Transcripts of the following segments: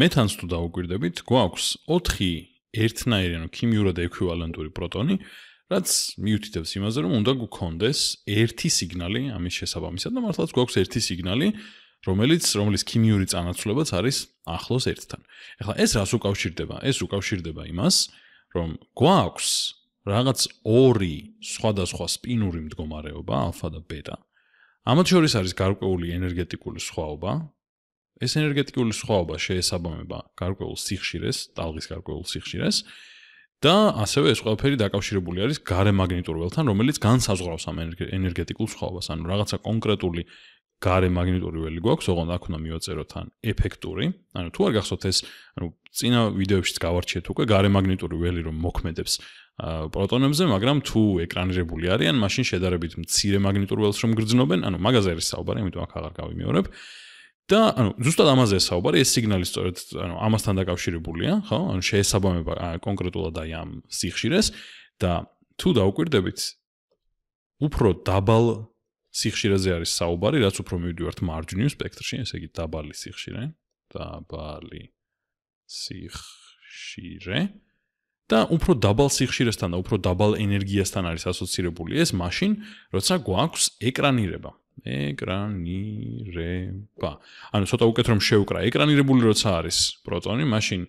მეთანს თუ დაუკვირდებით, გვაქვს 4 ერთნაირი ანუ ქიმიურად ეკვივალენტური პროტონი, რაც მიუთითებს იმაზე, რომ უნდა გქონდეს ერთი სიგნალი ამის შესაბამისად და მართლაც გვაქვს ერთი სიგნალი, რომელიც რომლის ქიმიური წარმოცვლებაც არის ახლოს ერთთან. ეხლა ეს რას უკავშირდება? ეს უკავშირდება იმას, რომ გვაქვს რაღაც ორი სხვადასხვა სპინური მდგომარეობა, ალფა და ბეტა. ამათ შორის არის გარკვეული ენერგეტიკული სხვაობა, ეს ენერგეტიკული სხვაობა შეესაბამება გარკვეულ სიხშირეს, ტალღის გარკვეულ სიხშირეს და ასევე ეს ყველაფერი დაკავშირებული არის გარე მაგნიტურ ველთან, რომელიც განსაზღვრავს ამ ენერგეტიკულ სხვაობას, ანუ რაღაცა კონკრეტული გარე მაგნიტური ველი გვაქვს, ოღონდ აქ უნდა მივაწეროთ ან ეფექტური, ანუ თუ არ გახსოვთ ეს, ანუ წინა ვიდეოებშიც გავარჩიეთ უკვე გარე მაგნიტური ველი რომ მოქმედებს პროტონებზე, მაგრამ თუ ეკრანირებული არიან, მაშინ შედარებით მცირე მაგნიტურ ველს რომ გრძნობენ, ანუ მაგაზე არის საუბარი, ამიტომ აქ აღარ გავიმეორებ. და ანუ ზუსტად ამაზეა საუბარი, ეს სიგნალი სწორედ ანუ ამასთან დაკავშირებულია, ხო? ანუ შეესაბამება კონკრეტულად აი ამ სიხშირეს და თუ დაუკვირდებით უფრო დაბალ სიხშირეზე არის საუბარი, რაც უფრო მივიდივართ მარჯვნივ სპექტრში, ესე იგი დაბალი სიხშირე, დაბალი სიხშირე და უფრო დაბალ სიხშირესთან და უფრო დაბალ ენერგიასთან არის ასოცირებული ეს, მაშინ როცა გვაქვს ეკრანირება. ეკრანირება. ანუ ცოტა უკეთ რომ შევკრა, ეკრანირებული როცა არის პროტონი, მაშინ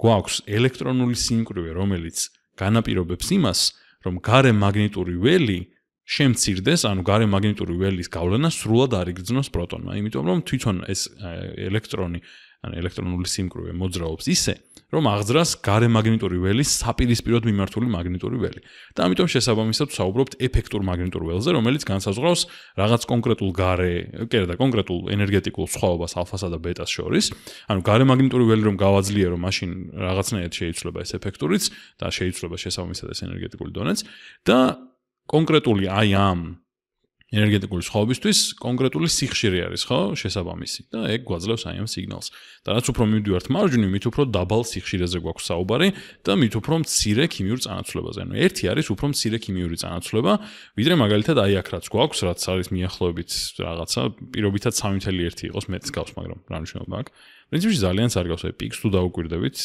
გვაქვს ელექტრონული სინკრივე, რომელიც განაპირობებს იმას, რომ გარე მაგნიტური ველი შემცირდეს, ანუ გარე მაგნიტური ველის გავლენა სრულად არ იგრძნოს პროტონმა, იმიტომ რომ თვითონ ეს ელექტრონი ან ელექტრონული სიმკვრივე მოძრაობს ისე, რომ აღძრას გარე მაგნიტური ველი საპირისპიროდ მიმართული მაგნიტური ველი. და ამიტომ შესაბამისად ვსაუბრობთ ეფექტურ მაგნიტურ ველზე, რომელიც განსაზღვრავს რაღაც კონკრეტულ გარე, კერძოდ კონკრეტულ ენერგეტიკულ სხვაობას ალფასა და ბეტას შორის. ანუ გარე მაგნიტური ველი რომ გავაძლიე, რომ მაშინ რაღაცნაირად შეიცვლება ეს ეფექტურიც და შეიცვლება შესაბამისად ეს ენერგეტიკული დონეც და კონკრეტული აი ამ ენერგეტიკული სხვაობისთვის კონკრეტული სიხშირე არის, ხო, შესაბამისი და ეგ გვაძლევს აი ამ სიგნალს. და რაც უფრო მივდივართ მარჯვნივ, მით უფრო დაბალ სიხშირეზე გვაქვს საუბარი და მით უფრო მცირე ქიმიურ წარმოცლებაზე. ანუ ერთი არის უფრო მცირე ქიმიური წარმოცლება, ვიდრე მაგალითად აი აქ რაც გვაქვს, რაც არის მიახლოებით რაღაცა, პირობითად 3.1 იყოს მეტს გავს, მაგრამ რა მნიშვნელობა აქვს? პრინციპში ძალიან ძარგავს აი პიქს თუ დაუკვირდებით,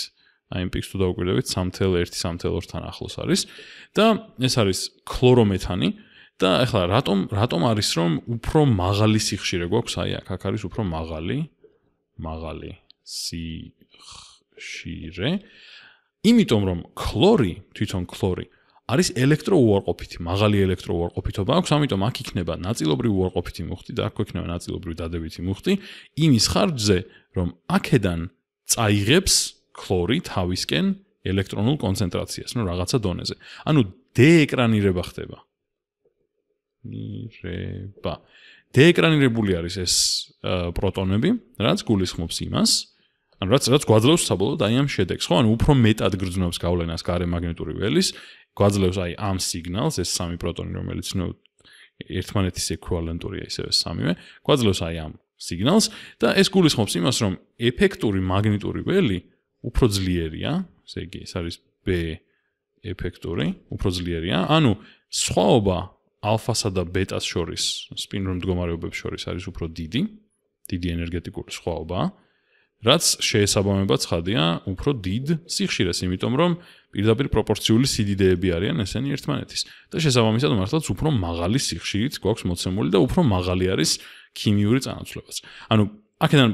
აი ამ პიქს თუ დაუკვირდებით 3.1 3.2-თან ახლოს არის და ეს არის ქლორომეთანი. და ეხლა რატომ რატომ არის რომ უფრო მაღალი სიხშირე გვაქვს აი აქ აქ არის უფრო მაღალი მაღალი სიხშირე იმიტომ რომ ქლორი თვითონ ქლორი არის ელექტროუარყოფითი მაღალი ელექტროუარყოფითობა აქვს ამიტომ აქ იქნება ნაწილობრივი უარყოფითი მუხტი და აქ იქნება ნაწილობრივი დადებითი მუხტი იმის ხარჯზე რომ აქედან წაიღებს ქლორი თავისკენ ელექტრონულ კონცენტრაციას ნუ რაღაცა დონეზე ანუ დეეკრანირება ხდება დეეკრანირება. დეეკრანირებული არის ეს პროტონები, რაც გულისხმობს იმას, ან რაც რაც გვაძლევს საბოლოოდ აი ამ შედეგს, ხო? ანუ უფრო მეტად გრძნობს გავლენას გარე მაგნიტური ველის, გვაძლევს აი ამ სიგნალს, ეს სამი პროტონი, რომელიც ნუ ერთმანეთის ეკვივალენტურია ისევე სამივე, გვაძლევს აი ამ სიგნალს და ეს გულისხმობს იმას, რომ ეფექტური მაგნიტური ველი უფრო ძლიერია, ესე იგი, ეს არის B ეფექტური, უფრო ძლიერია. ანუ სხვაობა ალფასა და ბეტას შორის, სპინრო მდგომარეობებს შორის არის უფრო დიდი, დიდი ენერგეტიკული სხვაობა, რაც შეესაბამება ცხადია, უფრო დიდ სიხშირეს, იმიტომ რომ პირდაპირ პროპორციული სიდიდეები არიან ესენი ერთმანეთის. და შესაბამისად, მართლაც უფრო მაღალი სიხშირით გვაქვს მოცემული და უფრო მაღალი არის ქიმიური წარმოშობა. ანუ აქედან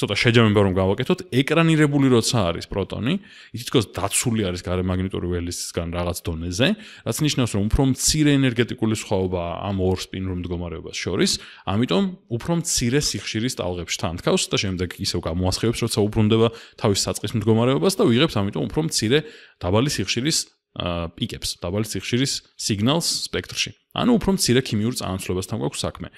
ცოტა შეჯამება რომ გავაკეთოთ, ეკრანირებული როცა არის პროტონი, თითქოს დაცული არის გარე მაგნიტური ველისგან რაღაც დონეზე, რაც ნიშნავს, რომ უფრო მცირე ენერგეტიკული სხვაობა ამ ორ სპინრო მდგომარეობას შორის, ამიტომ უფრო მცირე სიხშირის ტალღებს თანთავს და შემდეგ ისევ გამოასხევებს, როცა უბრუნდება თავის საწყის მდგომარეობას და ვიღებს ამიტომ უფრო მცირე დაბალი სიხშირის პიკებს, დაბალი სიხშირის სიგნალს სპექტრში. ანუ უფრო მცირე ქიმიურ წარმოშობას თან გვაქვს საქმე.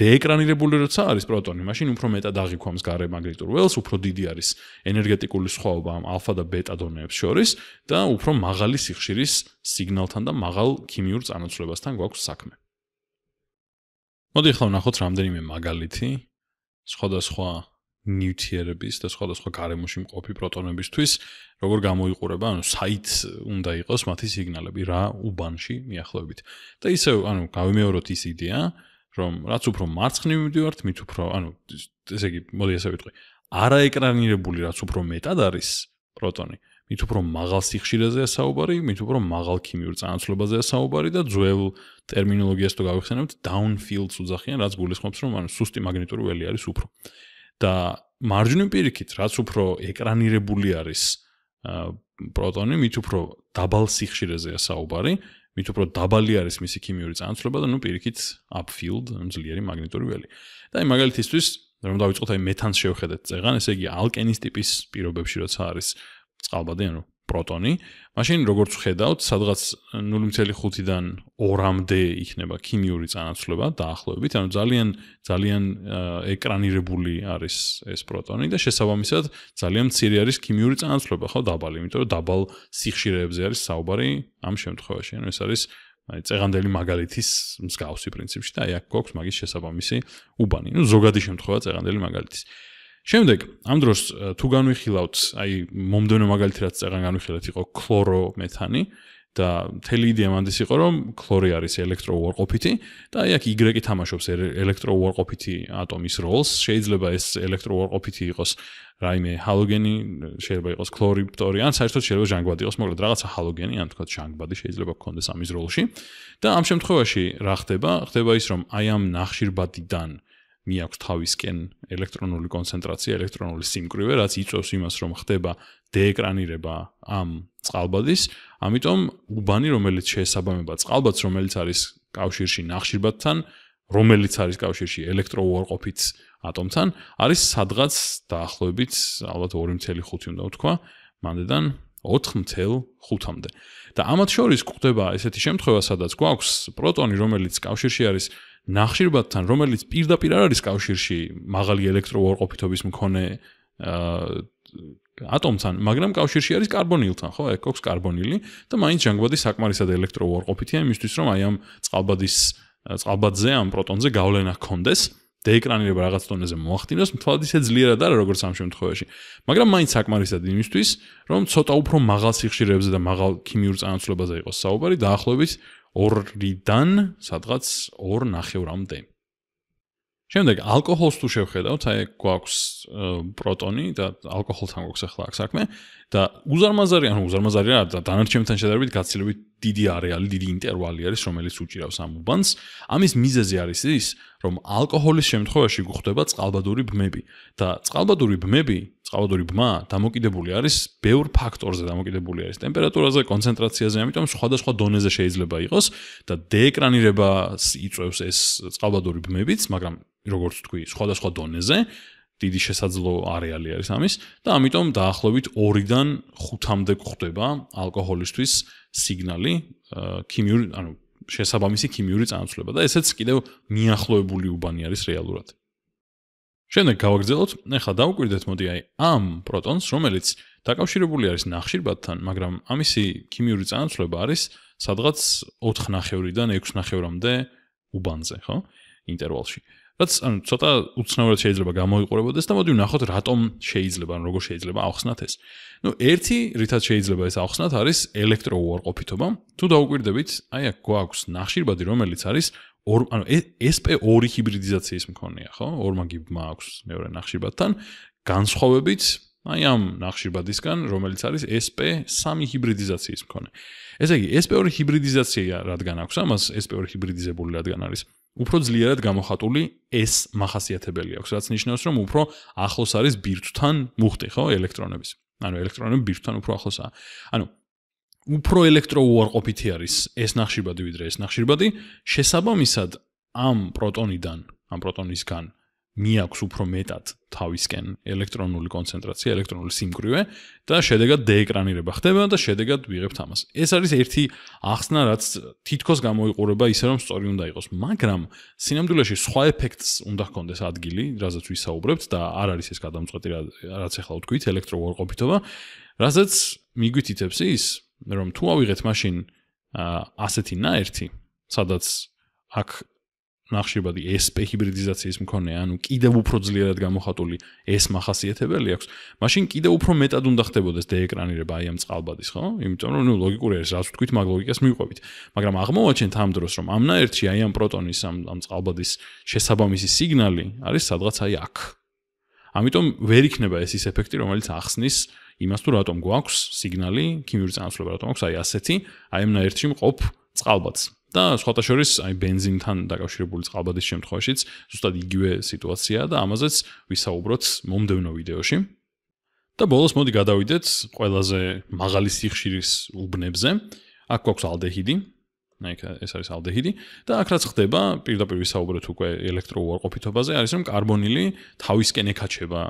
დეეკრანირებული როცა არის პროტონი, მაშინ უფრო მეტად აღიქوامს გარე მაგნიტურ ველს, უფრო დიდი არის ენერგეტიკული სხვაობა ამ ალფა და ბეტა დონეებს შორის და უფრო მაღალი სიხშირის სიგნალთან და მაღალ ქიმიურ წარმოცვლებასთან გვაქვს საქმე. მოდი ახლა ნახოთ რამდენიმე მაგალითი სხვადასხვა ნიუტიერების და სხვადასხვა გარემოში მყოფი პროტონებისთვის როგორ გამოიყურება, ანუ საით უნდა იყოს მათი სიგნალები რა უბანში მიახლოებით. და ისევ, ანუ გავიმეოროთ ის იდეა, რომ რაც უფრო მარცხნივ მივდივართ, მით უფრო, ანუ ესე იგი, მოდი ასე ვიტყვი, არაეკრანირებული რაც უფრო მეტად არის პროტონი, მით უფრო მაღალ სიხშირეზეა საუბარი, მით უფრო მაღალ ქიმიურ წარმოშობაზეა საუბარი და ძველ ტერმინოლოგიას თუ გავიხსენებთ, downfields უძახიან, რაც გულისხმობს, რომ ანუ სუსტი მაგნიტური ველი არის უფრო. და მარჯვნივ პირიქით, რაც უფრო ეკრანირებული არის პროტონი, მით უფრო დაბალ სიხშირეზეა საუბარი, მით უფრო დაბალი არის მისი ქიმიური წარმოშობა და ნუ პირიქით upfield, ანუ ძლიერი მაგნიტური ველი. და აი მაგალითისთვის, რომ დავიწყოთ აი მეთანს შევხედეთ წეგან, ესე იგი ალკენის ტიპის პირობებში როცა არის წყალბადი, ანუ პროტონი. მაშინ როგორც ხედავთ, სადღაც 0.5-დან 2-მდე იქნება ქიმიური წარაცლება დაახლოებით, ანუ ძალიან ძალიან ეკრანირებული არის ეს პროტონი და შესაბამისად ძალიან ცირი არის ქიმიური წარაცლება, ხო, დაბალი, იმიტომ რომ დაბალ სიხშირეებზე არის საუბარი ამ შემთხვევაში. ანუ ეს არის აი წეგანდელი მაგალითის მსგავსი პრინციპში და აი აქ გვაქვს მაგის შესაბამისი უბანი. ნუ ზოგადი შემთხვევა წეგანდელი მაგალითის. შემდეგ ამ დროს თუ განვიხილავთ აი მომდენო მაგალითი რაც წაღან განვიხილეთ იყო ქლორომეთანი და მთელი იდეა მანდის იყო რომ ქლორი არის ელექტროუარყოფითი და აი აქ Y-ი თამაშობს ელექტროუარყოფითი ატომის როლს შეიძლება ეს ელექტროუარყოფითი იყოს რაიმე ჰალოგენი შეიძლება იყოს ქლორი პტორი ან საერთოდ შეიძლება ჟანგბადი იყოს მოკლედ რაღაცა ჰალოგენი ან თქვა ჟანგბადი შეიძლება გქონდეს ამის როლში და ამ შემთხვევაში რა ხდება ხდება ის რომ აი ამ ნახშირბადიდან მიაქვს თავისკენ ელექტრონული კონცენტრაცია, ელექტრონული სიმკვრივე, რაც იწვევს იმას, რომ ხდება დეეკრანირება ამ წყალბადის. ამიტომ უბანი, რომელიც შეესაბამება წყალბადს, რომელიც არის კავშირში ნახშირბადთან, რომელიც არის კავშირში ელექტროუარყოფით ატომთან, არის სადღაც დაახლოებით, ალბათ 2.5 უნდა ვთქვა, მანდედან 4.5-მდე. და ამათ შორის გვხვდება ესეთი შემთხვევა, სადაც გვაქვს პროტონი, რომელიც კავშირში არის ნახშირბათთან, რომელიც პირდაპირ არ არის კავშირში მაღალი ელექტროუარყოფითობის მქონე ატომთან, მაგრამ კავშირში არის კარბონილთან, ხო, ეკოქს კარბონილი და მაინც ჟანგბადი საკმარისად ელექტროუარყოფითია იმისთვის, რომ აი ამ წყალბადის წყალბადზე ამ პროტონზე გავლენა ჰქონდეს. დეეკრანირება რაღაც დონეზე მოახდინოს, მთლად ისე ძლიერად არა როგორც ამ შემთხვევაში. მაგრამ მაინც საკმარისად იმისთვის, რომ ცოტა უფრო მაღალ სიხშირეებზე და მაღალ ქიმიურ წარმოცლებაზე იყოს საუბარი, დაახლოებით 2-დან სადღაც 2.5-მდე. შემდეგ ალკოჰოლს თუ შევხედავთ, აი გვაქვს პროტონი და ალკოჰოლთან გვაქვს ახლა აქ საქმე და უზარმაზარი, ანუ უზარმაზარი რა, დანარჩენთან შედარებით გაცილებით დიდი არეალი, დიდი ინტერვალი არის, რომელიც უჭირავს ამ უბანს. ამის მიზეზი არის ის, რომ ალკოჰოლის შემთხვევაში გვხვდება წყალბადური ბმები და წყალბადური ბმები, წყალბადური ბმა დამოკიდებული არის ბევრ ფაქტორზე, დამოკიდებული არის ტემპერატურაზე, კონცენტრაციაზე, ამიტომ სხვადასხვა დონეზე შეიძლება იყოს და დეეკრანირებას იწვევს ეს წყალბადური ბმებიც, მაგრამ როგორც თქვი, სხვადასხვა დონეზე დიდი შესაძლო არეალი არის ამის და ამიტომ დაახლოებით 2-დან 5-მდე გვხვდება ალკოჰოლისთვის სიგნალი ქიმიური ანუ შესაბამისი ქიმიური წარმოშობა და ესეც კიდევ მიახლოებული უბანი არის რეალურად. შემდეგ გავაგრძელოთ, ახლა დავკვირდეთ მოდი აი ამ პროტონს, რომელიც დაკავშირებული არის ნახშირბადთან, მაგრამ ამისი ქიმიური წარმოშობა არის სადღაც 4 ნახევრიდან 6 ნახევრამდე უბანზე, ხო? ინტერვალში. რაც ანუ ცოტა უცნაურად შეიძლება გამოიყურებოდეს და მოდი ვნახოთ რატომ შეიძლება ან როგორ შეიძლება ახსნათ ეს. ну ერთი რითაც შეიძლება ეს ახსნათ არის ელექტრო უარყოფითობა. თუ დაუკვირდებით, აი აქ გვაქვს ნახშირბადი რომელიც არის ორ ანუ SP2 ჰიბრიდიზაციის მქონეა, ხო? ორმა გიბმა აქვს მეორე ნახშირბადთან განსხვავებით აი ამ ნახშირბადისგან, რომელიც არის SP3 ჰიბრიდიზაციის მქონე. ესე იგი, SP2 ჰიბრიდიზაცია რადგან აქვს? ამას SP2 ჰიბრიდიზებული რადგან არის? უფრო ძლიერად გამოხატული ეს მახასიათებელი აქვს, რაც ნიშნავს, რომ უფრო ახლოს არის ბირთვთან მუხტი, ხო, ელექტრონების. ანუ ელექტრონები ბირთვთან უფრო ახლოსაა. ანუ უფრო ელექტროუარყოფითი არის ეს ნახშირბადი ვიდრე ეს ნახშირბადი, შესაბამისად ამ პროტონიდან, ამ პროტონისგან მიაქვს უფრო მეტად თავისკენ ელექტრონული კონცენტრაცია, ელექტრონული სიმკვრივე და შედეგად დეეკრანირება ხდება და შედეგად ვიღებთ ამას. ეს არის ერთი ახსნა, რაც თითქოს გამოიყურება ისე რომ სწორი უნდა იყოს, მაგრამ სინამდვილეში სხვა ეფექტს უნდა ჰქონდეს ადგილი, რაზეც ვისაუბრებთ და არ არის ეს გადამწყვეტი რაც ახლა ვთქვით, ელექტროუარყოფითობა, რაზეც მიგვითითებს ის, რომ თუ ავიღეთ მაშინ ასეთი ნაერთი, სადაც აქ ნახშირბადი ეს ჰიბრიდიზაციის მქონე, ანუ კიდევ უფრო ძლიერად გამოხატული ეს מחასიათებელი აქვს, მაშინ კიდევ უფრო მეტად უნდა ხდებოდეს დეეკრანირება აი ამ წყალბადის, ხო? იმიტომ რომ ნუ ლოგიკურია ეს, რაც თქვით, მაგ ლოგიკას მიყვებით. მაგრამ აღმოვაჩენთ ამ დროს, რომ ამნაირჩი აი ამ პროტონის ამ ამ წყალბადის შესაბამისი სიგნალი არის სადღაც აი აქ. ამიტომ ვერ იქნება ეს ის ეფექტი, რომელიც ახსნის იმას თუ რატომ გვაქვს სიგნალი, ქიმიური წარმოშობა რატომ აქვს, აი ასეთი, აი ამნაირჩი მყოფ წყალბადს. და სხვათა შორის, აი бенზინთან დაკავშირებული წყალბადის შემთხვევაშიც ზუსტად იგივე სიტუაციაა და ამაზეც ვისაუბროთ მომდევნო ვიდეოში. და ბოლოს მოდი გადავიდეთ ყველაზე მაღალი სიხშირის უბნებზე. აქ გვაქვს ალდეჰიდი. აი ეს არის ალდეჰიდი და აქ რაც ხდება, პირდაპირ ვისაუბროთ უკვე ელექტროუარყოფითობაზე, არის რომ კარბონილი თავისკენ ეკაჩება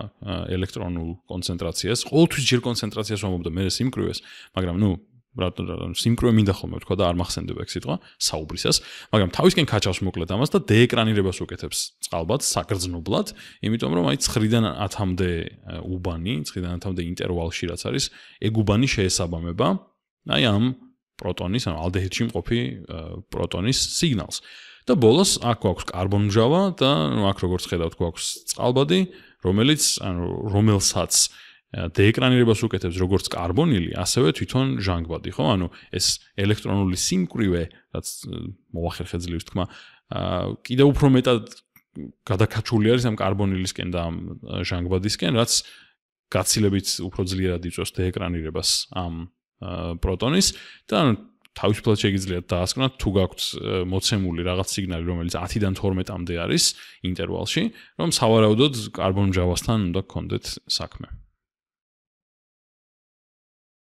ელექტრონულ კონცენტრაციას, ყოველთვის ჯერ კონცენტრაციას ვამობ და მერე სიმკრივეს, მაგრამ ნუ რატომ სიმკრუე მინდა ხოლმე თქვა და არ მახსენდება ეგ სიტყვა საუბრისას, მაგრამ თავისკენ ქაჩავს მოკლედ ამას და დეეკრანირებას უკეთებს წყალბად, საგრძნობლად, იმიტომ რომ აი 9-დან 10-მდე უბანი, 9-დან 10-მდე ინტერვალში რაც არის, ეგ უბანი შეესაბამება აი ამ პროტონის, ანუ ალდეჰიდში მყოფი პროტონის სიგნალს. და ბოლოს აქ გვაქვს კარბონმჟავა და აქ როგორც ხედავთ გვაქვს წყალბადი, რომელიც ანუ რომელსაც დეეკრანირებას უკეთებს როგორც კარბონილი, ასევე თვითონ ჟანგბადი, ხო? ანუ ეს ელექტრონული სიმკვრივე, რაც მოახერხე ძლივს თქმა, კიდევ უფრო მეტად გადაკაჩული არის ამ კარბონილისკენ და ამ ჟანგბადისკენ, რაც გაცილებით უფრო ძლიერად იწვევს დეეკრანირებას ამ პროტონის და ანუ თავისუფლად შეიძლება დაასკვნოთ თუ გაქვთ მოცემული რაღაც სიგნალი რომელიც 10-დან 12-მდე არის ინტერვალში რომ სავარაუდოდ კარბონ ჯავასთან უნდა გქონდეთ საქმე